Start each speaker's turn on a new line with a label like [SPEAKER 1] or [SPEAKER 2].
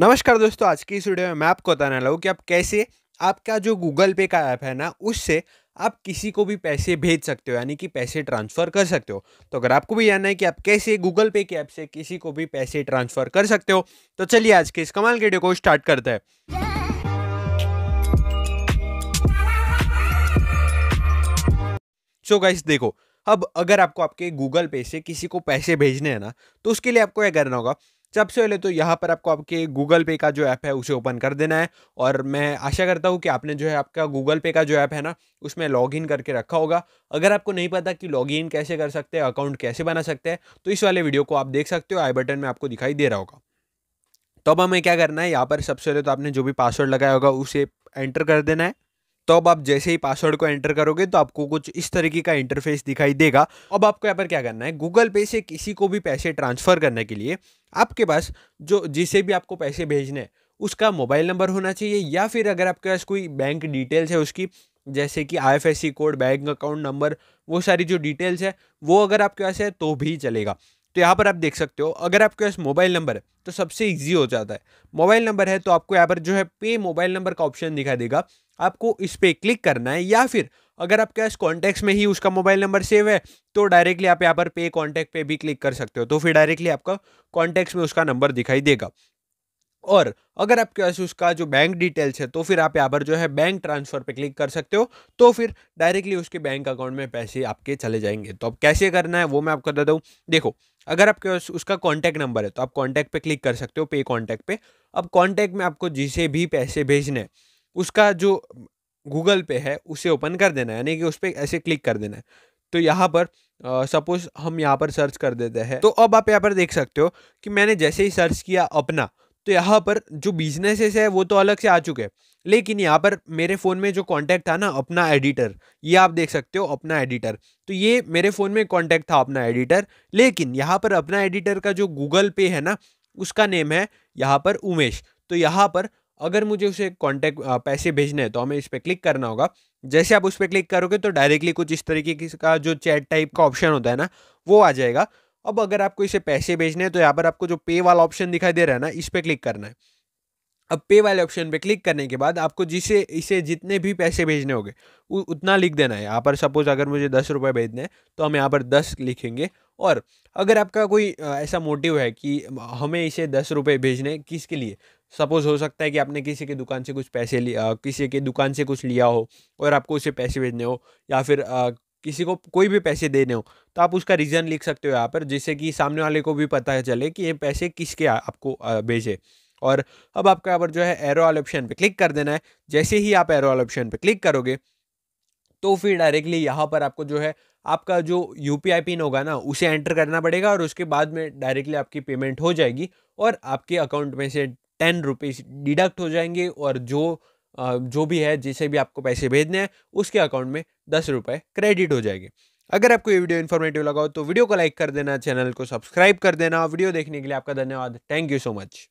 [SPEAKER 1] नमस्कार दोस्तों आज की इस वीडियो में मैं आपको बताने हूँ कि आप कैसे आपका जो गूगल पे का ऐप है ना उससे आप किसी को भी पैसे भेज सकते हो यानी कि पैसे ट्रांसफ़र कर सकते हो तो अगर आपको भी जानना है कि आप कैसे गूगल पे के ऐप से किसी को भी पैसे ट्रांसफ़र कर सकते हो तो चलिए आज के इस कमाल के वीडियो को स्टार्ट करते हैं सो गाइस देखो अब अगर आपको आपके गूगल पे से किसी को पैसे भेजने हैं ना तो उसके लिए आपको क्या करना होगा सबसे पहले तो यहाँ पर आपको आपके गूगल पे का जो ऐप है उसे ओपन कर देना है और मैं आशा करता हूँ कि आपने जो है आपका गूगल पे का जो ऐप है ना उसमें लॉगिन करके रखा होगा अगर आपको नहीं पता कि लॉगिन कैसे कर सकते हैं अकाउंट कैसे बना सकते हैं तो इस वाले वीडियो को आप देख सकते हो आई बटन में आपको दिखाई दे रहा होगा तो अब हमें क्या करना है यहाँ पर सबसे पहले तो आपने जो भी पासवर्ड लगाया होगा उसे एंटर कर देना है तो अब आप जैसे ही पासवर्ड को एंटर करोगे तो आपको कुछ इस तरीके का इंटरफेस दिखाई देगा अब आपको यहाँ पर क्या करना है गूगल पे से किसी को भी पैसे ट्रांसफ़र करने के लिए आपके पास जो जिसे भी आपको पैसे भेजने हैं उसका मोबाइल नंबर होना चाहिए या फिर अगर आपके पास कोई बैंक डिटेल्स है उसकी जैसे कि आई कोड बैंक अकाउंट नंबर वो सारी जो डिटेल्स है वो अगर आपके पास है तो भी चलेगा तो यहाँ पर आप देख सकते हो अगर आपके पास मोबाइल नंबर है तो सबसे ईजी हो जाता है मोबाइल नंबर है तो आपको यहाँ पर जो है पे मोबाइल नंबर का ऑप्शन दिखाई देगा आपको इस पर क्लिक करना है या फिर अगर आपके पास कॉन्टैक्ट्स में ही उसका मोबाइल नंबर सेव है तो डायरेक्टली आप यहाँ पर पे कॉन्टैक्ट पे भी क्लिक कर सकते हो तो फिर डायरेक्टली आपका कॉन्टैक्ट्स में उसका नंबर दिखाई देगा और अगर आपके पास उसका जो बैंक डिटेल्स है तो फिर आप यहाँ पर जो है बैंक ट्रांसफ़र पे क्लिक कर सकते हो तो फिर डायरेक्टली उसके बैंक अकाउंट में पैसे आपके चले जाएंगे तो अब कैसे करना है वो मैं आपको बता दूँ देखो अगर आपके पास उसका कॉन्टैक्ट नंबर है तो आप कॉन्टैक्ट पे क्लिक कर सकते हो पे कॉन्टैक्ट पे अब कॉन्टैक्ट में आपको जिसे भी पैसे भेजने हैं उसका जो गूगल पे है उसे ओपन कर देना है यानी कि उस पर ऐसे क्लिक कर देना है तो यहाँ पर सपोज uh, हम यहाँ पर सर्च कर देते हैं तो अब आप यहाँ पर देख सकते हो कि मैंने जैसे ही सर्च किया अपना तो यहाँ पर जो बिजनेसेस है वो तो अलग से आ चुके हैं लेकिन यहाँ पर मेरे फ़ोन में जो कॉन्टैक्ट था ना अपना एडिटर ये आप देख सकते हो अपना एडिटर तो ये मेरे फ़ोन में कॉन्टैक्ट था अपना एडिटर लेकिन यहाँ पर अपना एडिटर का जो गूगल पे है ना उसका नेम है यहाँ पर उमेश तो यहाँ पर अगर मुझे उसे कॉन्टैक्ट पैसे भेजने हैं तो हमें इस पर क्लिक करना होगा जैसे आप उस पर क्लिक करोगे तो डायरेक्टली कुछ इस तरीके का जो चैट टाइप का ऑप्शन होता है ना वो आ जाएगा अब अगर आपको इसे पैसे भेजने हैं तो यहाँ पर आपको जो पे वाला ऑप्शन दिखाई दे रहा है ना इस पर क्लिक करना है अब पे वाले ऑप्शन पे क्लिक करने के बाद आपको जिसे इसे जितने भी पैसे भेजने होंगे उतना लिख देना है यहाँ पर सपोज़ अगर मुझे दस रुपये भेजने हैं तो हम यहाँ पर दस लिखेंगे और अगर आपका कोई ऐसा मोटिव है कि हमें इसे दस रुपये भेजने किसके लिए सपोज हो सकता है कि आपने किसी की दुकान से कुछ पैसे लिया किसी की दुकान से कुछ लिया हो और आपको उसे पैसे भेजने हो या फिर आ, किसी को कोई भी पैसे देने हो तो आप उसका रीज़न लिख सकते हो यहाँ पर जिससे कि सामने वाले को भी पता चले कि ये पैसे किसके आपको भेजे और अब आपका यहाँ पर जो है एरो वाले ऑप्शन पर क्लिक कर देना है जैसे ही आप एरो वाले ऑप्शन पर क्लिक करोगे तो फिर डायरेक्टली यहाँ पर आपको जो है आपका जो यू पिन होगा ना उसे एंटर करना पड़ेगा और उसके बाद में डायरेक्टली आपकी पेमेंट हो जाएगी और आपके अकाउंट में से टेन रुपीज़ डिडक्ट हो जाएंगे और जो जो भी है जिसे भी आपको पैसे भेजने हैं उसके अकाउंट में दस रुपये क्रेडिट हो जाएंगे अगर आपको ये वीडियो इन्फॉर्मेटिव लगा हो तो वीडियो को लाइक कर देना चैनल को सब्सक्राइब कर देना वीडियो देखने के लिए आपका धन्यवाद थैंक यू सो मच